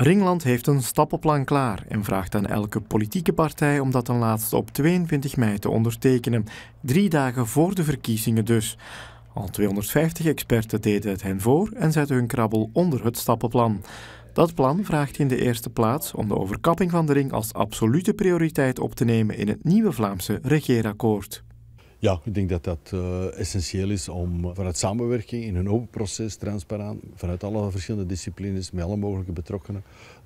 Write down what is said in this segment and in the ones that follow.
Ringland heeft een stappenplan klaar en vraagt aan elke politieke partij om dat ten laatste op 22 mei te ondertekenen, drie dagen voor de verkiezingen dus. Al 250 experten deden het hen voor en zetten hun krabbel onder het stappenplan. Dat plan vraagt in de eerste plaats om de overkapping van de ring als absolute prioriteit op te nemen in het nieuwe Vlaamse regeerakkoord. Ja, ik denk dat dat eh, essentieel is om vanuit samenwerking in een open proces, transparant, vanuit alle verschillende disciplines, met alle mogelijke betrokkenen,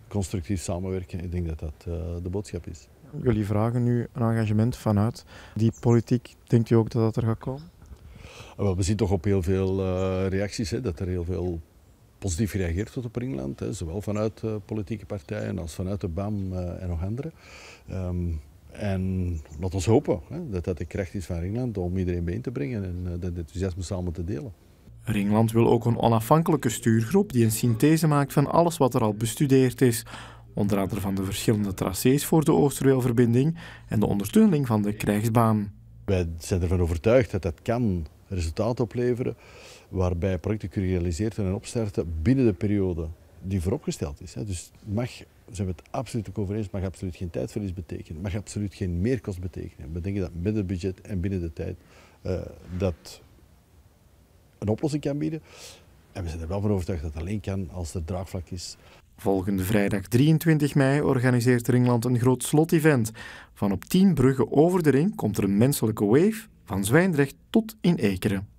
constructief samenwerken. Ik denk dat dat eh, de boodschap is. Jullie vragen nu een engagement vanuit die politiek. Denkt u ook dat dat er gaat komen? Eh, we zien toch op heel veel reacties hè, dat er heel veel positief reageert wordt op Ringland. Hè, zowel vanuit politieke partijen als vanuit de BAM en nog andere. Ehm, en laat ons hopen hè, dat dat de kracht is van Ringland om iedereen bijeen te brengen en uh, dat enthousiasme samen te delen. Ringland wil ook een onafhankelijke stuurgroep die een synthese maakt van alles wat er al bestudeerd is. Onder andere van de verschillende tracés voor de Oosterweelverbinding en de ondersteuning van de krijgsbaan. Wij zijn ervan overtuigd dat dat kan resultaat opleveren waarbij projecten kunnen realiseren en opstarten binnen de periode die vooropgesteld is. Hè. Dus mag, ze hebben het absoluut ook over eens, mag absoluut geen tijdverlies betekenen, mag absoluut geen meerkost betekenen. We denken dat met het budget en binnen de tijd eh, dat een oplossing kan bieden. En we zijn er wel van overtuigd dat het alleen kan als er draagvlak is. Volgende vrijdag 23 mei organiseert Ringland een groot slot-event. Van op 10 bruggen over de ring komt er een menselijke wave van Zwijndrecht tot in Ekeren.